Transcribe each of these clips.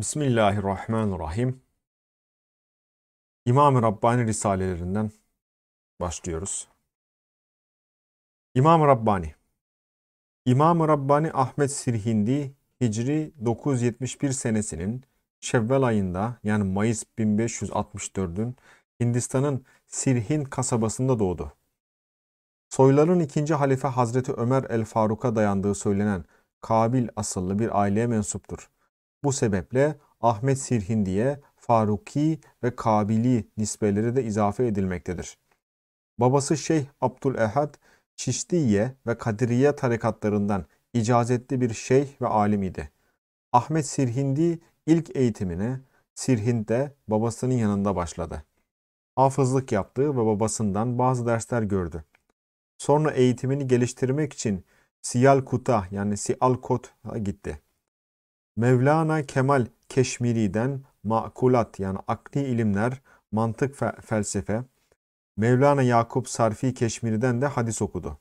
Bismillahirrahmanirrahim. İmam-ı Rabbani Risalelerinden başlıyoruz. İmam-ı Rabbani İmam-ı Rabbani Ahmet Sirhindi Hicri 971 senesinin Şevvel ayında yani Mayıs 1564'ün Hindistan'ın Sirhin kasabasında doğdu. Soyların ikinci halife Hazreti Ömer el-Faruk'a dayandığı söylenen Kabil asıllı bir aileye mensuptur. Bu sebeple Ahmet Sirhindi'ye Faruki ve Kabili nisbeleri de izafe edilmektedir. Babası Şeyh Abdul Ehad Çiştiye ve Kadiriye tarikatlarından icazetli bir şeyh ve alim idi. Ahmet Sirhindi ilk eğitimine Sirhind'de babasının yanında başladı. Hafızlık yaptı ve babasından bazı dersler gördü. Sonra eğitimini geliştirmek için Siyalkut'a yani Sialkot'a gitti. Mevlana Kemal Keşmiri'den makulat yani akli ilimler, mantık fe felsefe, Mevlana Yakup Sarfi Keşmiri'den de hadis okudu.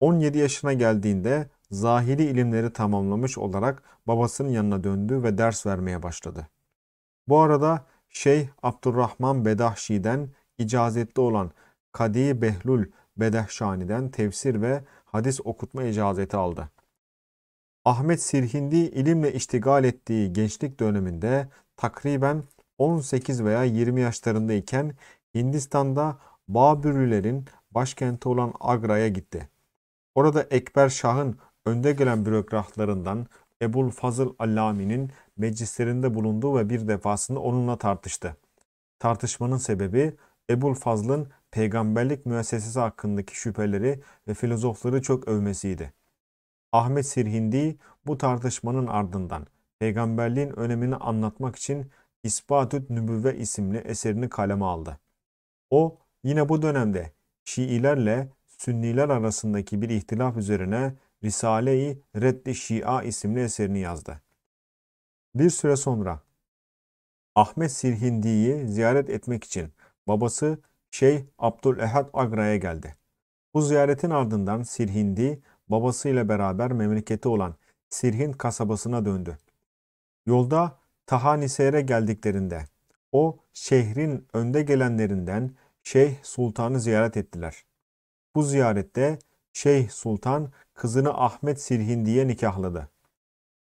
17 yaşına geldiğinde zahiri ilimleri tamamlamış olarak babasının yanına döndü ve ders vermeye başladı. Bu arada Şeyh Abdurrahman Bedahşi'den icazetli olan Kadi Behlul Bedahşani'den tefsir ve hadis okutma icazeti aldı. Ahmet Sirhindi ilimle iştigal ettiği gençlik döneminde takriben 18 veya 20 yaşlarındayken Hindistan'da Babürlülerin başkenti olan Agra'ya gitti. Orada Ekber Şah'ın önde gelen bürokratlarından Ebul Fazıl Allami'nin meclislerinde bulunduğu ve bir defasında onunla tartıştı. Tartışmanın sebebi Ebul Fazıl'ın peygamberlik müessesesi hakkındaki şüpheleri ve filozofları çok övmesiydi. Ahmet Sirhindi bu tartışmanın ardından peygamberliğin önemini anlatmak için İspatü't Nübüvve isimli eserini kaleme aldı. O yine bu dönemde Şiilerle Sünniler arasındaki bir ihtilaf üzerine Risale-i Reddi Şia isimli eserini yazdı. Bir süre sonra Ahmet Sirhindi'yi ziyaret etmek için babası Şeyh Abdülehad Agra'ya geldi. Bu ziyaretin ardından Sirhindi babasıyla beraber memleketi olan Sirhin kasabasına döndü. Yolda Tahaniser'e geldiklerinde o şehrin önde gelenlerinden Şeyh Sultan'ı ziyaret ettiler. Bu ziyarette Şeyh Sultan kızını Ahmet Sirhindi'ye nikahladı.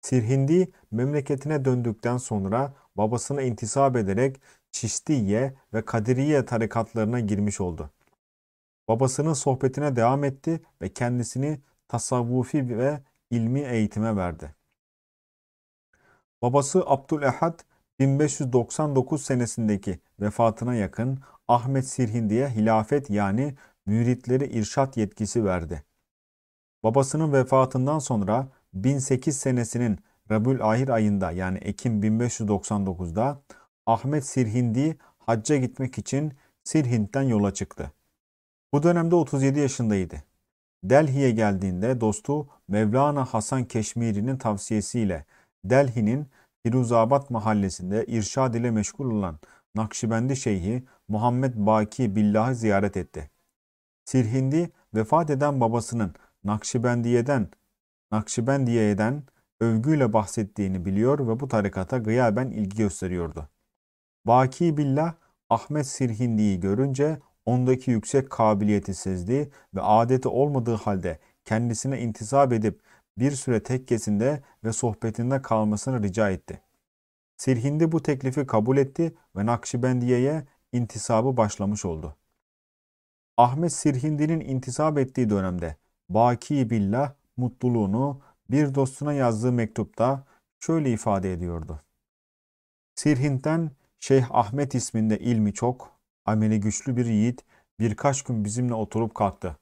Sirhindi memleketine döndükten sonra babasına intisap ederek Çiştiye ve Kadiriye tarikatlarına girmiş oldu. Babasının sohbetine devam etti ve kendisini tasavvufi ve ilmi eğitime verdi. Babası Abdülehad 1599 senesindeki vefatına yakın Ahmet Sirhindi'ye hilafet yani müritleri irşat yetkisi verdi. Babasının vefatından sonra 1008 senesinin Rabül Ahir ayında yani Ekim 1599'da Ahmet Sirhindi hacca gitmek için Sirhind'den yola çıktı. Bu dönemde 37 yaşındaydı. Delhi'ye geldiğinde dostu Mevlana Hasan Keşmiri'nin tavsiyesiyle Delhi'nin Firuzabad mahallesinde irşad ile meşgul olan Nakşibendi Şeyhi Muhammed Baki Billah'ı ziyaret etti. Sirhindi vefat eden babasının Nakşibendiye'den Nakşibendiye'den övgüyle bahsettiğini biliyor ve bu tarikata gıyaben ilgi gösteriyordu. Baki Billah Ahmet Sirhindi'yi görünce ondaki yüksek kabiliyeti sezdi ve adeti olmadığı halde kendisine intisap edip bir süre tekkesinde ve sohbetinde kalmasını rica etti. Sirhindi bu teklifi kabul etti ve Nakşibendiye'ye intisabı başlamış oldu. Ahmet Sirhindi'nin intisap ettiği dönemde Baki Billah mutluluğunu bir dostuna yazdığı mektupta şöyle ifade ediyordu. Sirhind'den Şeyh Ahmet isminde ilmi çok, ameli güçlü bir yiğit birkaç gün bizimle oturup kalktı.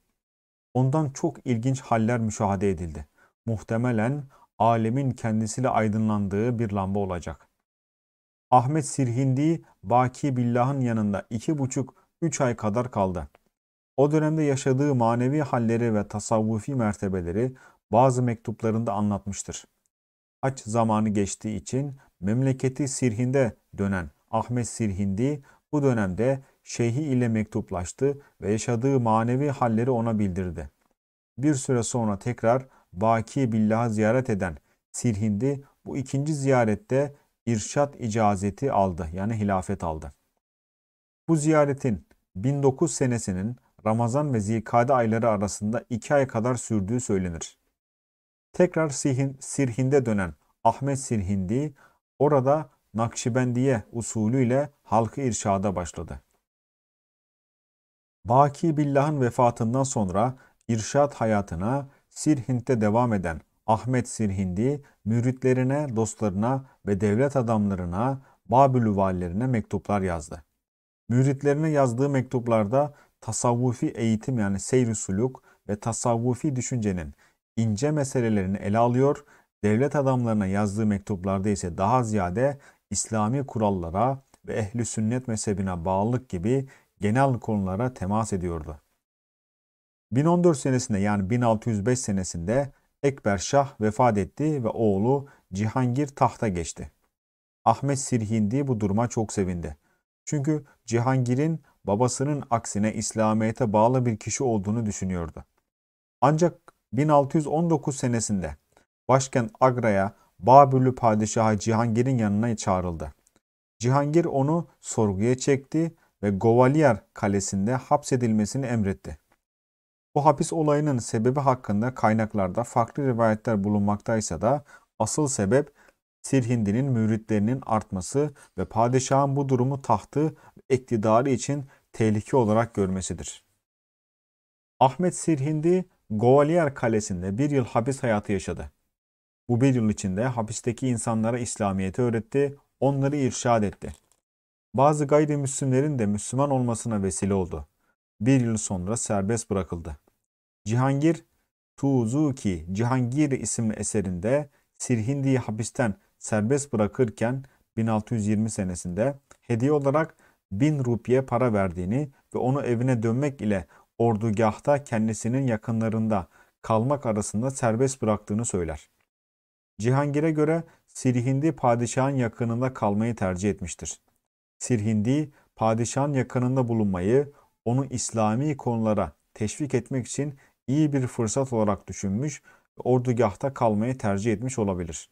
Ondan çok ilginç haller müşahede edildi. Muhtemelen alemin kendisiyle aydınlandığı bir lamba olacak. Ahmet Sirhindi Baki Billah'ın yanında iki buçuk üç ay kadar kaldı. O dönemde yaşadığı manevi halleri ve tasavvufi mertebeleri bazı mektuplarında anlatmıştır. Aç zamanı geçtiği için memleketi Sirhinde dönen Ahmet Sirhindi bu dönemde şeyhi ile mektuplaştı ve yaşadığı manevi halleri ona bildirdi. Bir süre sonra tekrar Baki Billah'ı ziyaret eden Sirhindi bu ikinci ziyarette irşat icazeti aldı yani hilafet aldı. Bu ziyaretin 1009 senesinin Ramazan ve Zilkade ayları arasında iki ay kadar sürdüğü söylenir. Tekrar Sirhinde dönen Ahmet Sirhindi orada Nakşibendiye usulüyle halkı irşada başladı. Baki Billah'ın vefatından sonra irşat hayatına Sirhind'de devam eden Ahmet Sirhindi müritlerine, dostlarına ve devlet adamlarına, Babülü valilerine mektuplar yazdı. Müritlerine yazdığı mektuplarda tasavvufi eğitim yani seyr suluk ve tasavvufi düşüncenin ince meselelerini ele alıyor, devlet adamlarına yazdığı mektuplarda ise daha ziyade İslami kurallara ve ehli sünnet mezhebine bağlılık gibi genel konulara temas ediyordu. 1014 senesinde yani 1605 senesinde Ekber Şah vefat etti ve oğlu Cihangir tahta geçti. Ahmet Sirhindi bu duruma çok sevindi. Çünkü Cihangir'in babasının aksine İslamiyet'e bağlı bir kişi olduğunu düşünüyordu. Ancak 1619 senesinde başkent Agra'ya Babürlü padişahı Cihangir'in yanına çağrıldı. Cihangir onu sorguya çekti ve Govalier Kalesi'nde hapsedilmesini emretti. Bu hapis olayının sebebi hakkında kaynaklarda farklı rivayetler bulunmaktaysa da asıl sebep Sirhindi'nin müritlerinin artması ve padişahın bu durumu tahtı ve iktidarı için tehlike olarak görmesidir. Ahmet Sirhindi Govalier Kalesi'nde bir yıl hapis hayatı yaşadı. Bu bir yıl içinde hapisteki insanlara İslamiyet'i öğretti, onları irşad etti bazı gayrimüslimlerin de Müslüman olmasına vesile oldu. Bir yıl sonra serbest bırakıldı. Cihangir Tuzuki Cihangir isimli eserinde Sirhindi'yi hapisten serbest bırakırken 1620 senesinde hediye olarak 1000 rupiye para verdiğini ve onu evine dönmek ile ordugahta kendisinin yakınlarında kalmak arasında serbest bıraktığını söyler. Cihangir'e göre Sirhindi padişahın yakınında kalmayı tercih etmiştir. Sirhindi, padişahın yakınında bulunmayı, onu İslami konulara teşvik etmek için iyi bir fırsat olarak düşünmüş ve ordugahta kalmayı tercih etmiş olabilir.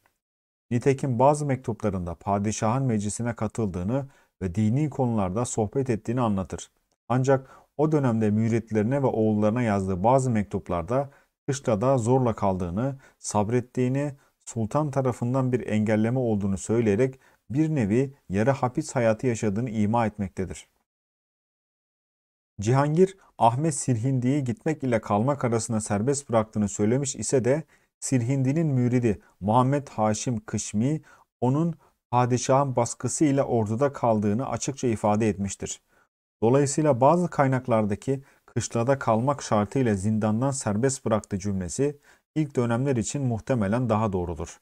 Nitekim bazı mektuplarında padişahın meclisine katıldığını ve dini konularda sohbet ettiğini anlatır. Ancak o dönemde müritlerine ve oğullarına yazdığı bazı mektuplarda kışlada zorla kaldığını, sabrettiğini, sultan tarafından bir engelleme olduğunu söyleyerek bir nevi yarı hapis hayatı yaşadığını ima etmektedir. Cihangir, Ahmet Sirhindi'yi gitmek ile kalmak arasında serbest bıraktığını söylemiş ise de Sirhindi'nin müridi Muhammed Haşim Kışmi, onun padişahın baskısı ile orduda kaldığını açıkça ifade etmiştir. Dolayısıyla bazı kaynaklardaki kışlada kalmak şartıyla zindandan serbest bıraktı cümlesi ilk dönemler için muhtemelen daha doğrudur.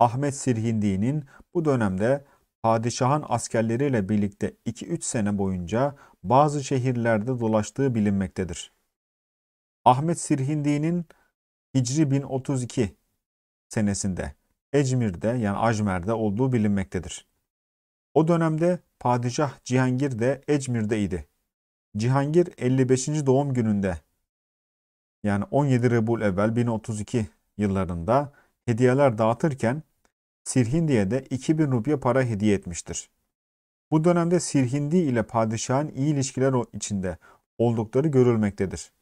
Ahmet Sirhindi'nin bu dönemde padişahın askerleriyle birlikte 2-3 sene boyunca bazı şehirlerde dolaştığı bilinmektedir. Ahmet Sirhindi'nin Hicri 1032 senesinde Ecmir'de yani Ajmer'de olduğu bilinmektedir. O dönemde padişah Cihangir de Ecmir'de idi. Cihangir 55. doğum gününde yani 17 Rebul evvel 1032 yıllarında hediyeler dağıtırken Sirhindi'ye de 2000 rupiye para hediye etmiştir. Bu dönemde Sirhindi ile padişahın iyi ilişkiler içinde oldukları görülmektedir.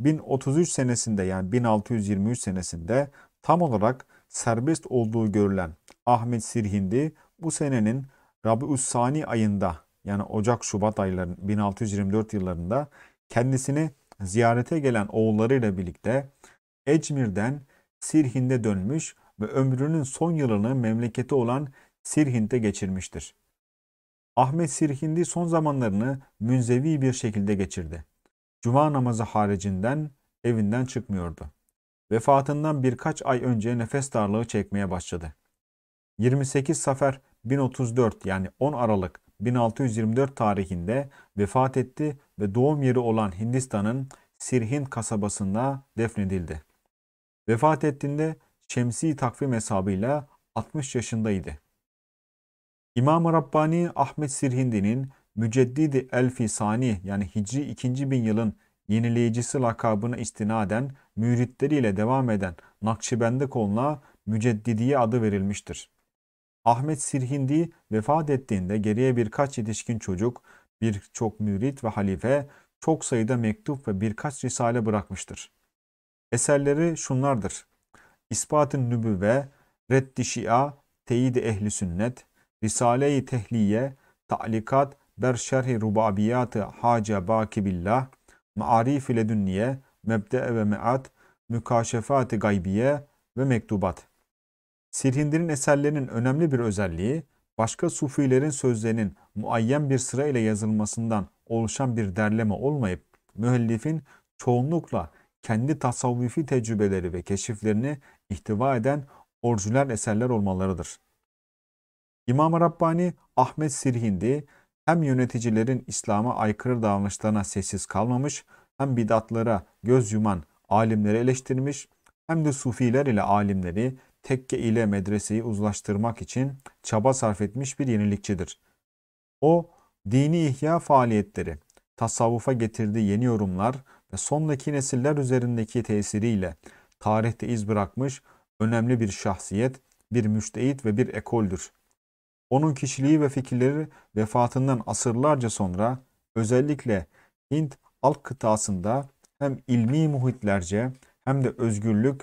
1033 senesinde yani 1623 senesinde tam olarak serbest olduğu görülen Ahmet Sirhindi bu senenin Rabi'us Sani ayında yani Ocak-Şubat aylarının 1624 yıllarında kendisini ziyarete gelen oğullarıyla birlikte Ecmir'den Sirhinde dönmüş ve ömrünün son yılını memleketi olan Sirhint'te geçirmiştir. Ahmet Sirhindi son zamanlarını münzevi bir şekilde geçirdi. Cuma namazı haricinden evinden çıkmıyordu. Vefatından birkaç ay önce nefes darlığı çekmeye başladı. 28 Safer 1034 yani 10 Aralık 1624 tarihinde vefat etti ve doğum yeri olan Hindistan'ın Sirhind kasabasında defnedildi. Vefat ettiğinde şemsi takvim hesabıyla 60 yaşındaydı. İmam-ı Rabbani Ahmet Sirhindi'nin Müceddidi Elfi Sani yani Hicri 2. bin yılın yenileyicisi lakabına istinaden müritleriyle devam eden Nakşibendi koluna Müceddidiye adı verilmiştir. Ahmet Sirhindi vefat ettiğinde geriye birkaç yetişkin çocuk, birçok mürit ve halife, çok sayıda mektup ve birkaç risale bırakmıştır. Eserleri şunlardır. İspatın Nübüve, Reddi Şia, teyid Ehli Sünnet, Risale-i Tehliye, Ta'likat, Berşerhi Rubabiyatı Haca Bakibillah, Maarif-i Ledünniye, Mebde ve Meat, Mükaşefat-ı Gaybiye ve Mektubat. Sirhindi'nin eserlerinin önemli bir özelliği, başka sufilerin sözlerinin muayyen bir sıra ile yazılmasından oluşan bir derleme olmayıp, müellifin çoğunlukla kendi tasavvufi tecrübeleri ve keşiflerini ihtiva eden orijinal eserler olmalarıdır. i̇mam Rabbani Ahmet Sirhindi hem yöneticilerin İslam'a aykırı davranışlarına sessiz kalmamış, hem bidatlara göz yuman alimleri eleştirmiş, hem de sufiler ile alimleri tekke ile medreseyi uzlaştırmak için çaba sarf etmiş bir yenilikçidir. O, dini ihya faaliyetleri, tasavvufa getirdiği yeni yorumlar ve sondaki nesiller üzerindeki tesiriyle tarihte iz bırakmış önemli bir şahsiyet, bir müştehit ve bir ekoldür. Onun kişiliği ve fikirleri vefatından asırlarca sonra özellikle Hint alt kıtasında hem ilmi muhitlerce hem de özgürlük,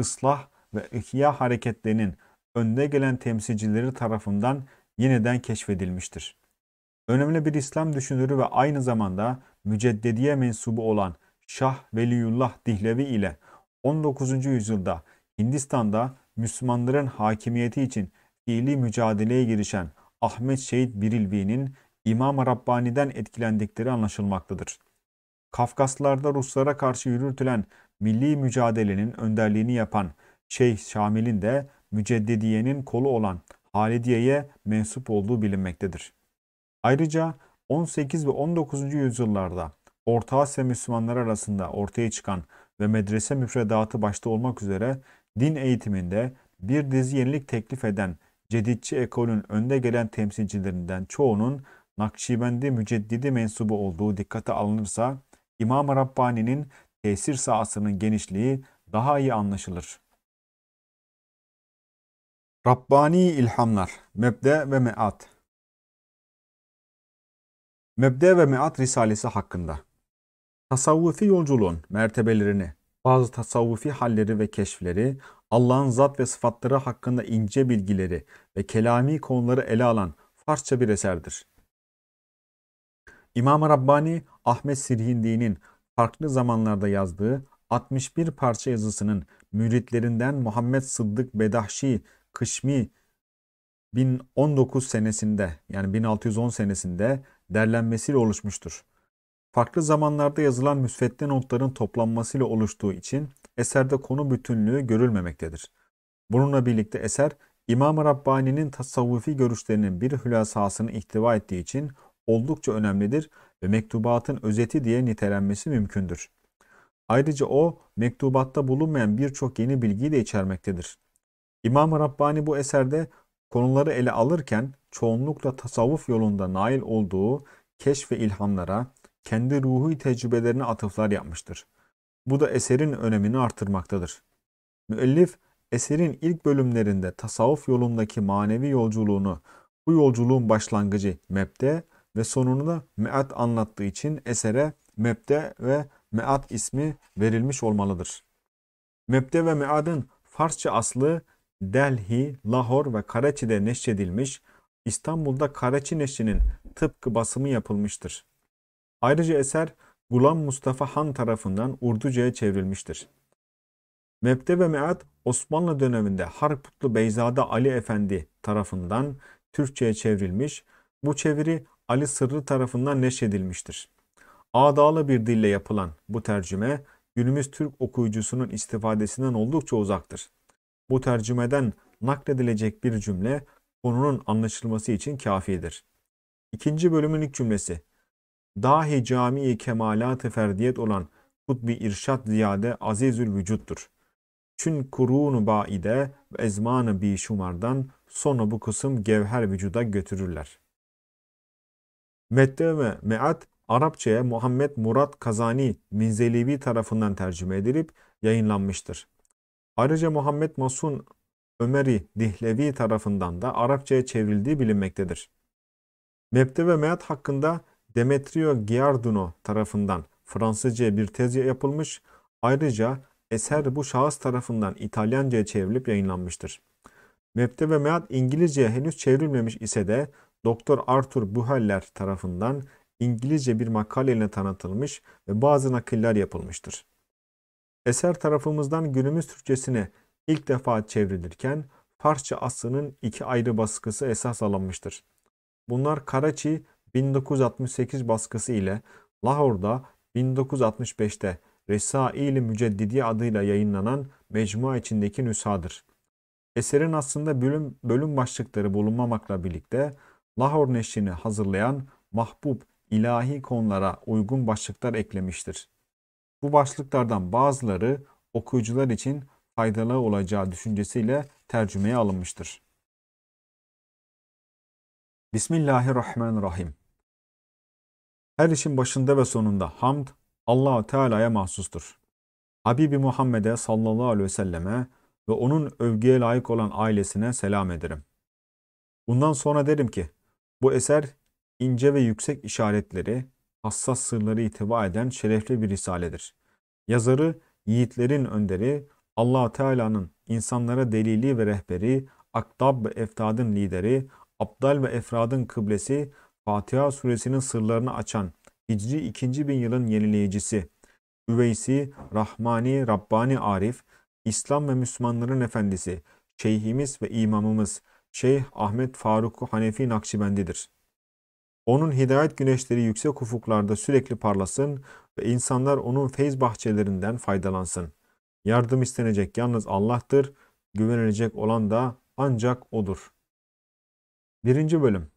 ıslah ve ihya hareketlerinin önde gelen temsilcileri tarafından yeniden keşfedilmiştir. Önemli bir İslam düşünürü ve aynı zamanda müceddediye mensubu olan Şah Veliyullah Dihlevi ile 19. yüzyılda Hindistan'da Müslümanların hakimiyeti için fiili mücadeleye girişen Ahmet Şehit Birilvi'nin İmam Rabbani'den etkilendikleri anlaşılmaktadır. Kafkaslarda Ruslara karşı yürütülen milli mücadelenin önderliğini yapan Şeyh Şamil'in de Müceddediye'nin kolu olan Halidiye'ye mensup olduğu bilinmektedir. Ayrıca 18 ve 19. yüzyıllarda Orta Asya Müslümanları arasında ortaya çıkan ve medrese müfredatı başta olmak üzere din eğitiminde bir dizi yenilik teklif eden ceditçi ekolün önde gelen temsilcilerinden çoğunun Nakşibendi Müceddidi mensubu olduğu dikkate alınırsa i̇mam Rabbani'nin tesir sahasının genişliği daha iyi anlaşılır. Rabbani ilhamlar, Mebde ve Meat Mebde ve Meat Risalesi hakkında Tasavvufi yolculuğun mertebelerini, bazı tasavvufi halleri ve keşfleri, Allah'ın zat ve sıfatları hakkında ince bilgileri ve kelami konuları ele alan Farsça bir eserdir. İmam Rabbani, Ahmet Sirhindi'nin farklı zamanlarda yazdığı 61 parça yazısının müritlerinden Muhammed Sıddık Bedahşi Kışmi 1019 senesinde yani 1610 senesinde derlenmesiyle oluşmuştur. Farklı zamanlarda yazılan müsvedde notların toplanmasıyla oluştuğu için eserde konu bütünlüğü görülmemektedir. Bununla birlikte eser İmam-ı Rabbani'nin tasavvufi görüşlerinin bir hülasasını ihtiva ettiği için oldukça önemlidir ve mektubatın özeti diye nitelenmesi mümkündür. Ayrıca o mektubatta bulunmayan birçok yeni bilgiyi de içermektedir. İmam-ı Rabbani bu eserde konuları ele alırken çoğunlukla tasavvuf yolunda nail olduğu keşf ve ilhamlara, kendi ruhi tecrübelerine atıflar yapmıştır. Bu da eserin önemini artırmaktadır. Müellif, eserin ilk bölümlerinde tasavvuf yolundaki manevi yolculuğunu, bu yolculuğun başlangıcı mebde ve sonunu da meat anlattığı için esere mebde ve meat ismi verilmiş olmalıdır. Mebde ve meadın Farsça aslı Delhi, Lahor ve Karaçi'de neşredilmiş, İstanbul'da Karaçi neşrinin tıpkı basımı yapılmıştır. Ayrıca eser Gulam Mustafa Han tarafından Urduca'ya çevrilmiştir. Mepte ve Mead Osmanlı döneminde Harputlu Beyzade Ali Efendi tarafından Türkçe'ye çevrilmiş, bu çeviri Ali Sırrı tarafından neşredilmiştir. Ağdalı bir dille yapılan bu tercüme günümüz Türk okuyucusunun istifadesinden oldukça uzaktır. Bu tercümeden nakledilecek bir cümle konunun anlaşılması için kafidir. İkinci bölümün ilk cümlesi dahi cami-i kemalat ferdiyet olan kutbi irşat ziyade azizül vücuttur. Çün kurunu baide ve ezmanı bi şumardan sonra bu kısım gevher vücuda götürürler. Mette ve Meat Arapçaya Muhammed Murat Kazani Minzelevi tarafından tercüme edilip yayınlanmıştır. Ayrıca Muhammed Masun Ömeri Dihlevi tarafından da Arapçaya çevrildiği bilinmektedir. Mebde ve Meat hakkında Demetrio Giarduno tarafından Fransızca bir tez yapılmış. Ayrıca eser bu şahıs tarafından İtalyanca'ya çevrilip yayınlanmıştır. Mebde ve Mead İngilizce'ye henüz çevrilmemiş ise de Doktor Arthur Buhaller tarafından İngilizce bir makaleyle tanıtılmış ve bazı nakiller yapılmıştır. Eser tarafımızdan günümüz Türkçesine ilk defa çevrilirken Farsça asının iki ayrı baskısı esas alınmıştır. Bunlar Karaçi 1968 baskısı ile Lahor'da 1965'te Resail-i Müceddidi adıyla yayınlanan mecmua içindeki nüshadır. Eserin aslında bölüm, bölüm başlıkları bulunmamakla birlikte Lahor neşrini hazırlayan mahbub ilahi konulara uygun başlıklar eklemiştir. Bu başlıklardan bazıları okuyucular için faydalı olacağı düşüncesiyle tercümeye alınmıştır. Bismillahirrahmanirrahim. Her işin başında ve sonunda hamd Allahu Teala'ya mahsustur. Habibi Muhammed'e sallallahu aleyhi ve selleme ve onun övgüye layık olan ailesine selam ederim. Bundan sonra derim ki bu eser ince ve yüksek işaretleri, hassas sırları itibar eden şerefli bir risaledir. Yazarı yiğitlerin önderi, allah Teala'nın insanlara delili ve rehberi, aktab ve eftadın lideri, abdal ve efradın kıblesi, Fatiha suresinin sırlarını açan, Hicri 2. bin yılın yenileyicisi, Üveysi, Rahmani, Rabbani Arif, İslam ve Müslümanların efendisi, Şeyhimiz ve imamımız Şeyh Ahmet Faruk Hanefi Nakşibendidir. Onun hidayet güneşleri yüksek ufuklarda sürekli parlasın ve insanlar onun feyz bahçelerinden faydalansın. Yardım istenecek yalnız Allah'tır, güvenilecek olan da ancak O'dur. 1. Bölüm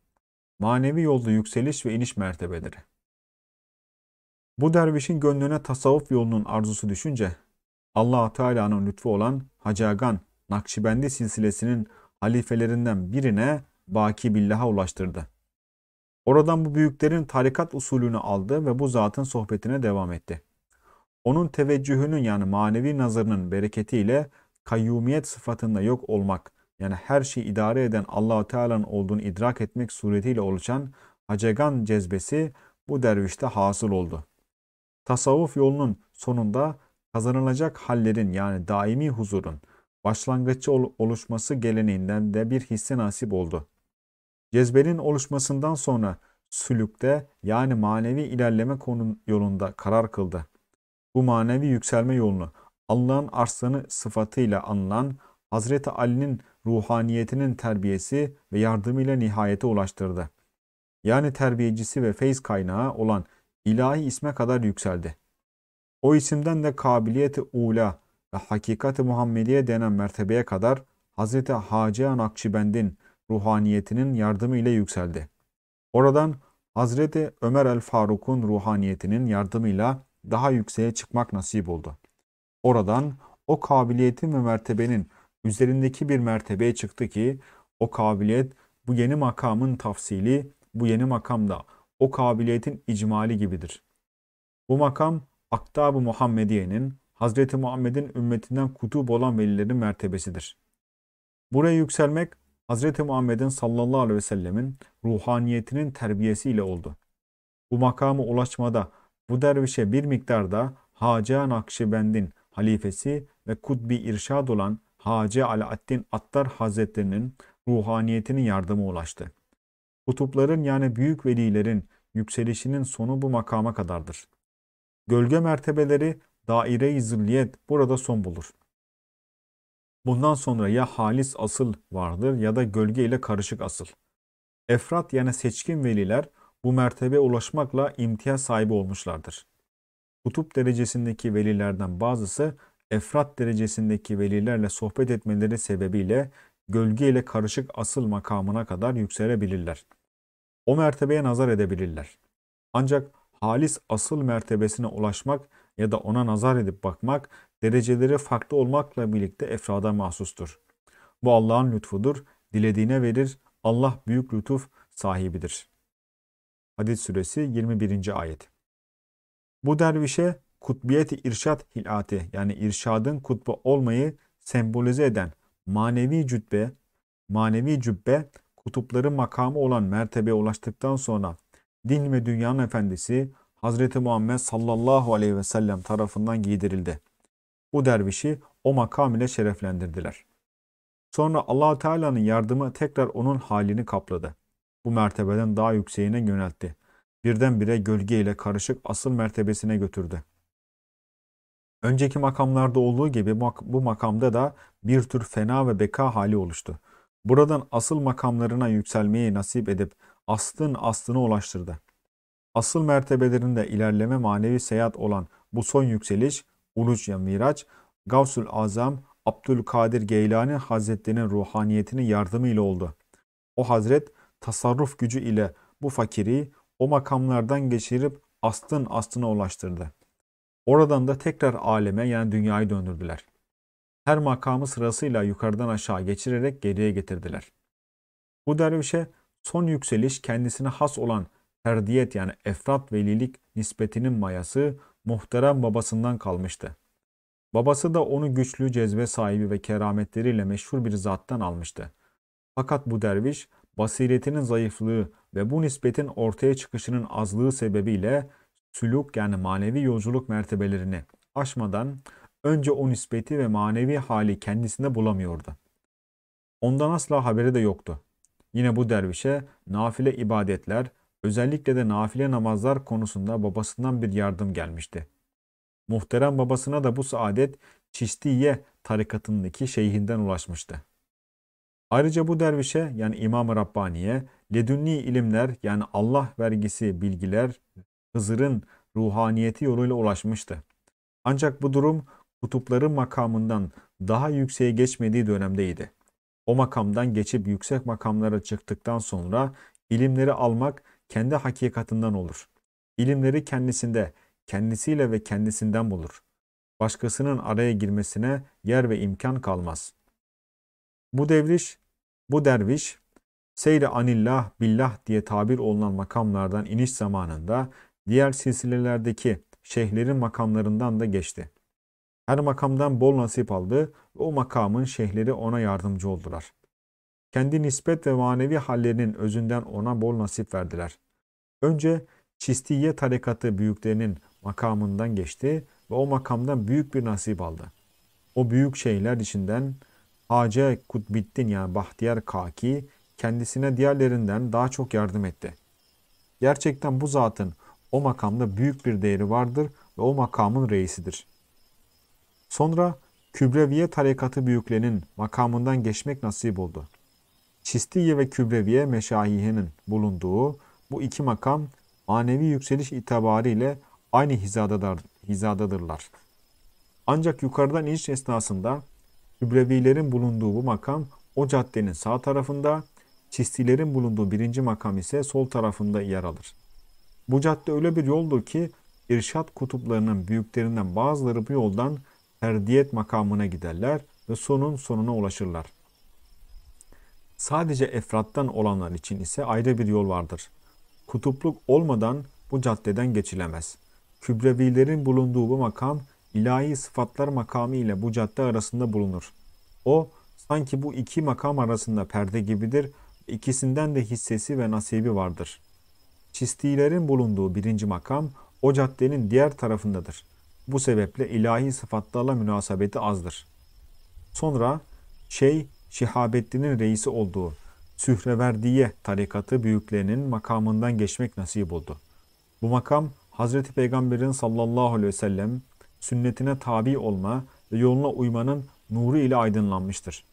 manevi yolda yükseliş ve iniş mertebeleri. Bu dervişin gönlüne tasavvuf yolunun arzusu düşünce allah Teala'nın lütfu olan Hacagan Nakşibendi silsilesinin halifelerinden birine Baki Billah'a ulaştırdı. Oradan bu büyüklerin tarikat usulünü aldı ve bu zatın sohbetine devam etti. Onun teveccühünün yani manevi nazarının bereketiyle kayyumiyet sıfatında yok olmak yani her şeyi idare eden Allahu Teala'nın olduğunu idrak etmek suretiyle oluşan hacegan cezbesi bu dervişte hasıl oldu. Tasavvuf yolunun sonunda kazanılacak hallerin yani daimi huzurun başlangıççı oluşması geleneğinden de bir hisse nasip oldu. Cezbenin oluşmasından sonra sülükte yani manevi ilerleme konun yolunda karar kıldı. Bu manevi yükselme yolunu Allah'ın arslanı sıfatıyla anılan Hazreti Ali'nin ruhaniyetinin terbiyesi ve yardımıyla nihayete ulaştırdı. Yani terbiyecisi ve feyz kaynağı olan ilahi isme kadar yükseldi. O isimden de kabiliyeti ula ve hakikati Muhammediye denen mertebeye kadar Hazreti Hacı Nakşibend'in ruhaniyetinin yardımıyla yükseldi. Oradan Hazreti Ömer el-Faruk'un ruhaniyetinin yardımıyla daha yükseğe çıkmak nasip oldu. Oradan o kabiliyetin ve mertebenin üzerindeki bir mertebeye çıktı ki o kabiliyet bu yeni makamın tafsili, bu yeni makamda o kabiliyetin icmali gibidir. Bu makam Aktab-ı Muhammediye'nin, Hazreti Muhammed'in ümmetinden kutup olan velilerin mertebesidir. Buraya yükselmek Hz. Muhammed'in sallallahu aleyhi ve sellemin ruhaniyetinin terbiyesiyle oldu. Bu makamı ulaşmada bu dervişe bir miktarda Haca Nakşibend'in halifesi ve kutbi irşad olan Hacı Alaaddin Attar Hazretlerinin ruhaniyetinin yardımı ulaştı. Kutupların yani büyük velilerin yükselişinin sonu bu makama kadardır. Gölge mertebeleri daire-i zilliyet burada son bulur. Bundan sonra ya halis asıl vardır ya da gölge ile karışık asıl. Efrat yani seçkin veliler bu mertebe ulaşmakla imtiyaz sahibi olmuşlardır. Kutup derecesindeki velilerden bazısı efrat derecesindeki velilerle sohbet etmeleri sebebiyle gölgeyle karışık asıl makamına kadar yükselebilirler. O mertebeye nazar edebilirler. Ancak halis asıl mertebesine ulaşmak ya da ona nazar edip bakmak dereceleri farklı olmakla birlikte efrada mahsustur. Bu Allah'ın lütfudur, dilediğine verir, Allah büyük lütuf sahibidir. Hadis suresi 21. ayet. Bu dervişe kutbiyeti irşad hilati yani irşadın kutbu olmayı sembolize eden manevi cübbe, manevi cübbe kutupları makamı olan mertebeye ulaştıktan sonra din ve dünyanın efendisi Hazreti Muhammed sallallahu aleyhi ve sellem tarafından giydirildi. Bu dervişi o makam ile şereflendirdiler. Sonra allah Teala'nın yardımı tekrar onun halini kapladı. Bu mertebeden daha yükseğine yöneltti. Birdenbire gölge ile karışık asıl mertebesine götürdü. Önceki makamlarda olduğu gibi bu makamda da bir tür fena ve beka hali oluştu. Buradan asıl makamlarına yükselmeyi nasip edip astın astına ulaştırdı. Asıl mertebelerinde ilerleme manevi seyahat olan bu son yükseliş, Uluç ya Miraç, Gavsül Azam Abdülkadir Geylani Hazretleri'nin ruhaniyetinin yardımıyla oldu. O Hazret tasarruf gücü ile bu fakiri o makamlardan geçirip astın astına ulaştırdı. Oradan da tekrar aleme yani dünyayı döndürdüler. Her makamı sırasıyla yukarıdan aşağı geçirerek geriye getirdiler. Bu dervişe son yükseliş kendisine has olan ferdiyet yani efrat velilik nispetinin mayası muhterem babasından kalmıştı. Babası da onu güçlü cezbe sahibi ve kerametleriyle meşhur bir zattan almıştı. Fakat bu derviş basiretinin zayıflığı ve bu nispetin ortaya çıkışının azlığı sebebiyle süluk yani manevi yolculuk mertebelerini aşmadan önce o nispeti ve manevi hali kendisinde bulamıyordu. Ondan asla haberi de yoktu. Yine bu dervişe nafile ibadetler, özellikle de nafile namazlar konusunda babasından bir yardım gelmişti. Muhterem babasına da bu saadet Çistiye tarikatındaki şeyhinden ulaşmıştı. Ayrıca bu dervişe yani İmam-ı Rabbani'ye ledünni ilimler yani Allah vergisi bilgiler Hızır'ın ruhaniyeti yoluyla ulaşmıştı. Ancak bu durum kutupların makamından daha yükseğe geçmediği dönemdeydi. O makamdan geçip yüksek makamlara çıktıktan sonra ilimleri almak kendi hakikatinden olur. İlimleri kendisinde, kendisiyle ve kendisinden bulur. Başkasının araya girmesine yer ve imkan kalmaz. Bu devriş, bu derviş seyri anillah billah diye tabir olunan makamlardan iniş zamanında diğer silsilelerdeki şeyhlerin makamlarından da geçti. Her makamdan bol nasip aldı ve o makamın şeyhleri ona yardımcı oldular. Kendi nispet ve manevi hallerinin özünden ona bol nasip verdiler. Önce Çistiye tarikatı büyüklerinin makamından geçti ve o makamdan büyük bir nasip aldı. O büyük şeyler içinden Hacı Kutbiddin yani Bahtiyar Kaki kendisine diğerlerinden daha çok yardım etti. Gerçekten bu zatın o makamda büyük bir değeri vardır ve o makamın reisidir. Sonra Kübreviye tarikatı büyüklerinin makamından geçmek nasip oldu. Çistiye ve Kübreviye meşahihenin bulunduğu bu iki makam manevi yükseliş itibariyle aynı hizadadır, hizadadırlar. Ancak yukarıdan iniş esnasında Kübrevilerin bulunduğu bu makam o caddenin sağ tarafında, Çistilerin bulunduğu birinci makam ise sol tarafında yer alır. Bu cadde öyle bir yoldur ki irşat kutuplarının büyüklerinden bazıları bu yoldan Erdiyet makamına giderler ve sonun sonuna ulaşırlar. Sadece efrattan olanlar için ise ayrı bir yol vardır. Kutupluk olmadan bu caddeden geçilemez. Kübrevilerin bulunduğu bu makam ilahi sıfatlar makamı ile bu cadde arasında bulunur. O sanki bu iki makam arasında perde gibidir. ikisinden de hissesi ve nasibi vardır.'' çistilerin bulunduğu birinci makam o caddenin diğer tarafındadır. Bu sebeple ilahi sıfatlarla münasebeti azdır. Sonra şey Şihabettin'in reisi olduğu Sühreverdiye tarikatı büyüklerinin makamından geçmek nasip oldu. Bu makam Hazreti Peygamber'in sallallahu aleyhi ve sellem sünnetine tabi olma ve yoluna uymanın nuru ile aydınlanmıştır.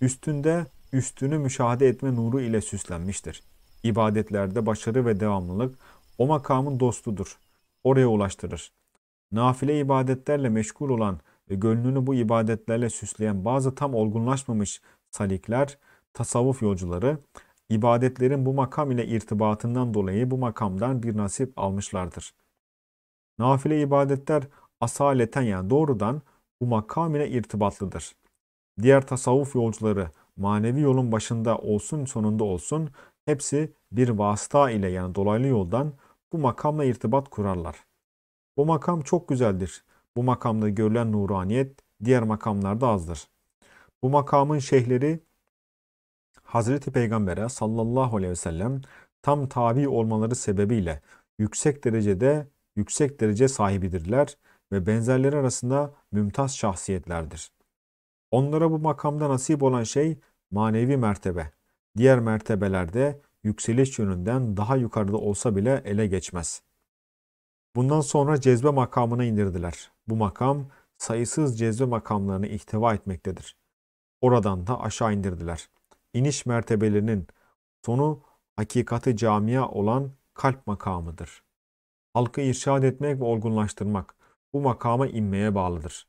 Üstünde üstünü müşahede etme nuru ile süslenmiştir ibadetlerde başarı ve devamlılık o makamın dostudur. Oraya ulaştırır. Nafile ibadetlerle meşgul olan ve gönlünü bu ibadetlerle süsleyen bazı tam olgunlaşmamış salikler, tasavvuf yolcuları ibadetlerin bu makam ile irtibatından dolayı bu makamdan bir nasip almışlardır. Nafile ibadetler asaleten yani doğrudan bu makam ile irtibatlıdır. Diğer tasavvuf yolcuları manevi yolun başında olsun sonunda olsun hepsi bir vasıta ile yani dolaylı yoldan bu makamla irtibat kurarlar. Bu makam çok güzeldir. Bu makamda görülen nuraniyet diğer makamlarda azdır. Bu makamın şeyhleri Hazreti Peygamber'e sallallahu aleyhi ve sellem tam tabi olmaları sebebiyle yüksek derecede yüksek derece sahibidirler ve benzerleri arasında mümtaz şahsiyetlerdir. Onlara bu makamda nasip olan şey manevi mertebe, diğer mertebelerde yükseliş yönünden daha yukarıda olsa bile ele geçmez. Bundan sonra cezbe makamına indirdiler. Bu makam sayısız cezbe makamlarını ihtiva etmektedir. Oradan da aşağı indirdiler. İniş mertebelerinin sonu hakikati camia olan kalp makamıdır. Halkı irşad etmek ve olgunlaştırmak bu makama inmeye bağlıdır.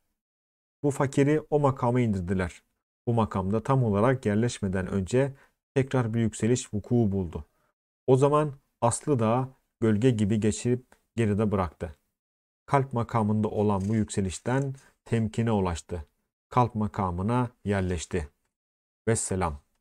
Bu fakiri o makama indirdiler. Bu makamda tam olarak yerleşmeden önce tekrar bir yükseliş vuku buldu. O zaman Aslı Dağ gölge gibi geçirip geride bıraktı. Kalp makamında olan bu yükselişten temkine ulaştı. Kalp makamına yerleşti. Vesselam.